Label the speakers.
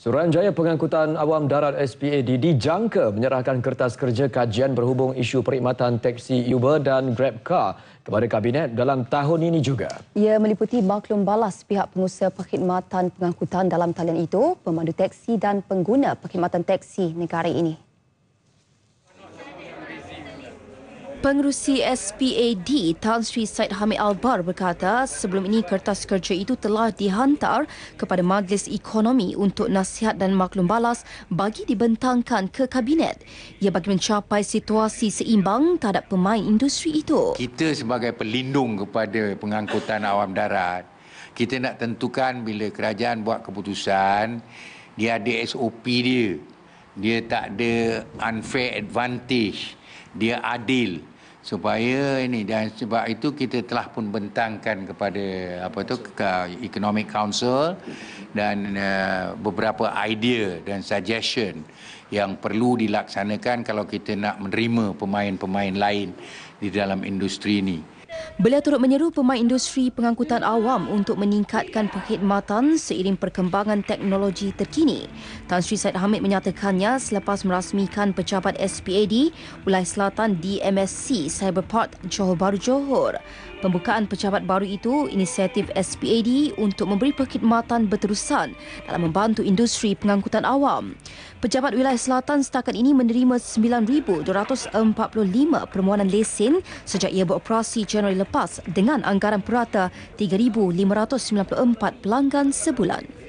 Speaker 1: Suruhanjaya Pengangkutan Awam Darat SPAD dijangka menyerahkan kertas kerja kajian berhubung isu perkhidmatan teksi Uber dan Grab Car kepada Kabinet dalam tahun ini juga.
Speaker 2: Ia meliputi maklum balas pihak pengusaha perkhidmatan pengangkutan dalam talian itu, pemandu teksi dan pengguna perkhidmatan teksi negara ini. Pengerusi SPAD Tan Sri Said Hamid Albar berkata sebelum ini kertas kerja itu telah dihantar kepada Majlis Ekonomi untuk nasihat dan maklum balas bagi dibentangkan ke Kabinet. Ia bagi mencapai situasi seimbang terhadap pemain industri itu.
Speaker 3: Kita sebagai pelindung kepada pengangkutan awam darat, kita nak tentukan bila kerajaan buat keputusan, dia ada SOP dia. Dia tak ada unfair advantage dia adil supaya ini dan sebab itu kita telah pun bentangkan kepada apa tu ke economic council dan uh, beberapa idea dan suggestion yang perlu dilaksanakan kalau kita nak menerima pemain-pemain lain di dalam industri ini. Beliau turut
Speaker 2: menyeru pemain industri pengangkutan awam untuk meningkatkan perkhidmatan seiring perkembangan teknologi terkini. Tan Sri Said Hamid menyatakannya selepas merasmikan pejabat SPAD Ulai Selatan DMSC Cyberport Johor Bahru Johor. Pembukaan pejabat baru itu inisiatif SPAD untuk memberi perkhidmatan berterusan dalam membantu industri pengangkutan awam. Pejabat Wilayah Selatan setakat ini menerima 9,245 permohonan lesen sejak ia beroperasi Januari lepas dengan anggaran purata 3,594 pelanggan sebulan.